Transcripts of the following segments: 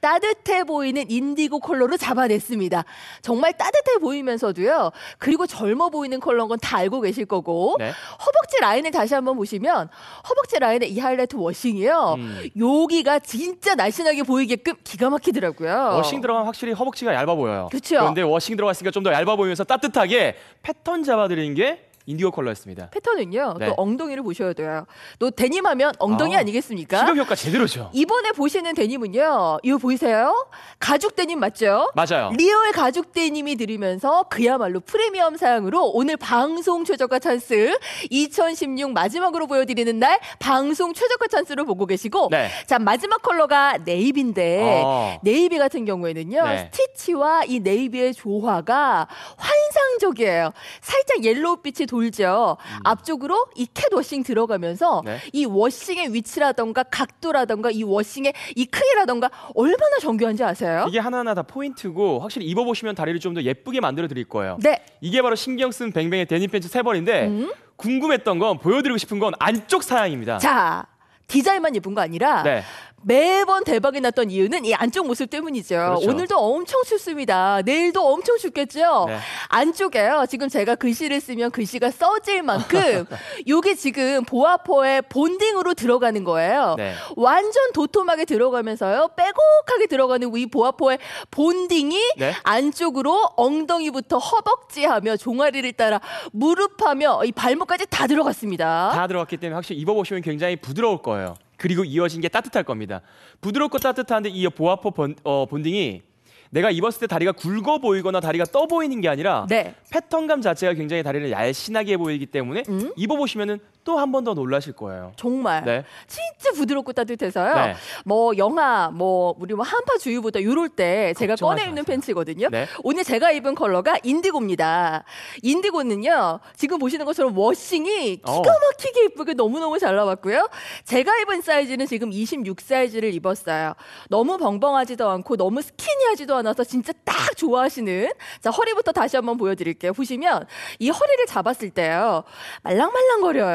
따뜻해 보이는 인디고 컬러로 잡아냈습니다. 정말 따뜻해 보이면서도요. 그리고 젊어 보이는 컬러인 건 다 알고 계실 거고. 네. 허벅지 라인을 다시 한번 보시면 허벅지 라인의 이 하이라이트 워싱이요. 음. 여기가 진짜 날씬하게 보이게끔 기가 막히더라고요. 워싱 들어가면 확실히 허벅지가 얇아 보여요. 그렇죠. 그런데 워싱 들어갔으니까 좀 더 얇아 보이면서 따뜻하게 패턴 잡아드리는 게 인디고 컬러였습니다. 패턴은요. 네. 또 엉덩이를 보셔야 돼요. 또 데님하면 엉덩이 아, 아니겠습니까? 시력 효과 제대로죠. 이번에 보시는 데님은요. 이거 보이세요? 가죽 데님 맞죠? 맞아요. 리얼 가죽 데님이 들으면서 그야말로 프리미엄 사양으로 오늘 방송 최저가 찬스 2016 마지막으로 보여드리는 날 방송 최저가 찬스로 보고 계시고 네. 자 마지막 컬러가 네이비인데 어. 네이비 같은 경우에는요. 네. 스티치와 이 네이비의 조화가 환상적이에요. 살짝 옐로우 빛이 돌죠. 음. 앞쪽으로 이캣 워싱 들어가면서 네. 이 워싱의 위치라던가 각도라던가 이 워싱의 이 크기라던가 얼마나 정교한지 아세요? 이게 하나하나 다 포인트고 확실히 입어보시면 다리를 좀 더 예쁘게 만들어 드릴 거예요. 네. 이게 바로 신경 쓴 뱅뱅의 데님 팬츠 세 벌인데 음? 궁금했던 건 보여드리고 싶은 건 안쪽 사양입니다. 자, 디자인만 예쁜 거 아니라 네. 매번 대박이 났던 이유는 이 안쪽 모습 때문이죠. 그렇죠. 오늘도 엄청 춥습니다. 내일도 엄청 춥겠죠? 네. 안쪽에요. 지금 제가 글씨를 쓰면 글씨가 써질 만큼 요게 지금 보아포의 본딩으로 들어가는 거예요. 네. 완전 도톰하게 들어가면서요. 빼곡하게 들어가는 이 보아포의 본딩이 네? 안쪽으로 엉덩이부터 허벅지하며 종아리를 따라 무릎하며 이 발목까지 다 들어갔습니다. 다 들어갔기 때문에 확실히 입어보시면 굉장히 부드러울 거예요. 그리고 이어진 게 따뜻할 겁니다. 부드럽고 따뜻한데 이 보아포 번, 어, 본딩이 내가 입었을 때 다리가 굵어 보이거나 다리가 떠 보이는 게 아니라 네. 패턴감 자체가 굉장히 다리를 얄씬하게 보이기 때문에 음? 입어보시면은 또한번더 놀라실 거예요. 정말. 네. 진짜 부드럽고 따뜻해서요. 네. 뭐영화뭐 뭐 우리 뭐 한파 주유보다 이럴 때 제가 꺼내 입는 팬츠거든요. 네. 오늘 제가 입은 컬러가 인디고입니다. 인디고는요. 지금 보시는 것처럼 워싱이 어. 기가 막히게 예쁘게 너무너무 잘 나왔고요. 제가 입은 사이즈는 지금 26 사이즈를 입었어요. 너무 벙벙하지도 않고 너무 스키니하지도 않아서 진짜 딱 좋아하시는 자 허리부터 다시 한번 보여드릴게요. 보시면 이 허리를 잡았을 때요. 말랑말랑거려요.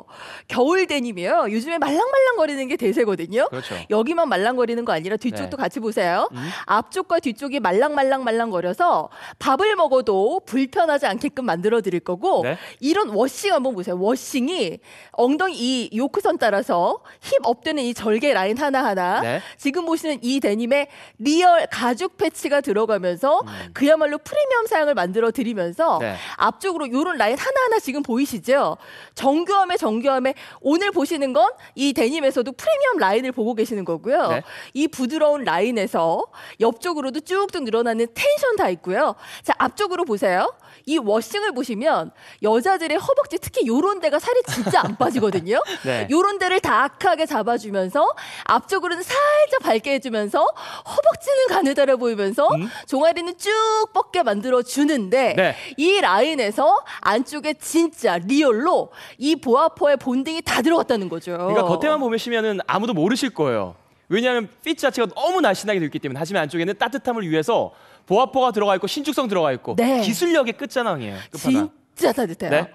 음. 겨울 데님이요. 요즘에 말랑말랑거리는 게 대세거든요. 그렇죠. 여기만 말랑거리는 거 아니라 뒤쪽도 네. 같이 보세요. 음. 앞쪽과 뒤쪽이 말랑말랑말랑거려서 밥을 먹어도 불편하지 않게끔 만들어 드릴 거고 네? 이런 워싱 한번 보세요. 워싱이 엉덩이 이 요크선 따라서 힙 업되는 이 절개 라인 하나하나 네? 지금 보시는 이 데님의 리얼 가죽 패치가 들어가면서 음. 그야말로 프리미엄 사양을 만들어 드리면서 네. 앞쪽으로 요런 라인 하나하나 지금 보이시죠? 정 정교함에 정교함에 오늘 보시는 건 이 데님에서도 프리미엄 라인을 보고 계시는 거고요. 네. 이 부드러운 라인에서 옆쪽으로도 쭉쭉 늘어나는 텐션 다 있고요. 자, 앞쪽으로 보세요. 이 워싱을 보시면 여자들의 허벅지 특히 요런 데가 살이 진짜 안 빠지거든요. 네. 요런 데를 다 악하게 잡아주면서 앞쪽으로는 살짝 밝게 해주면서 허벅지는 가느다라 보이면서 음? 종아리는 쭉 뻗게 만들어 주는데 네. 이 라인에서 안쪽에 진짜 리얼로 이 보아퍼의 본딩이 다 들어갔다는 거죠. 그러니까 겉에만 보시면은 아무도 모르실 거예요. 왜냐하면 핏 자체가 너무 날씬하게 되어 있기 때문에 하지만 안쪽에는 따뜻함을 위해서 보아포가 들어가 있고 신축성 들어가 있고 네. 기술력의 끝자랑이에요. 끝판왕. 진짜 따뜻해요. 네?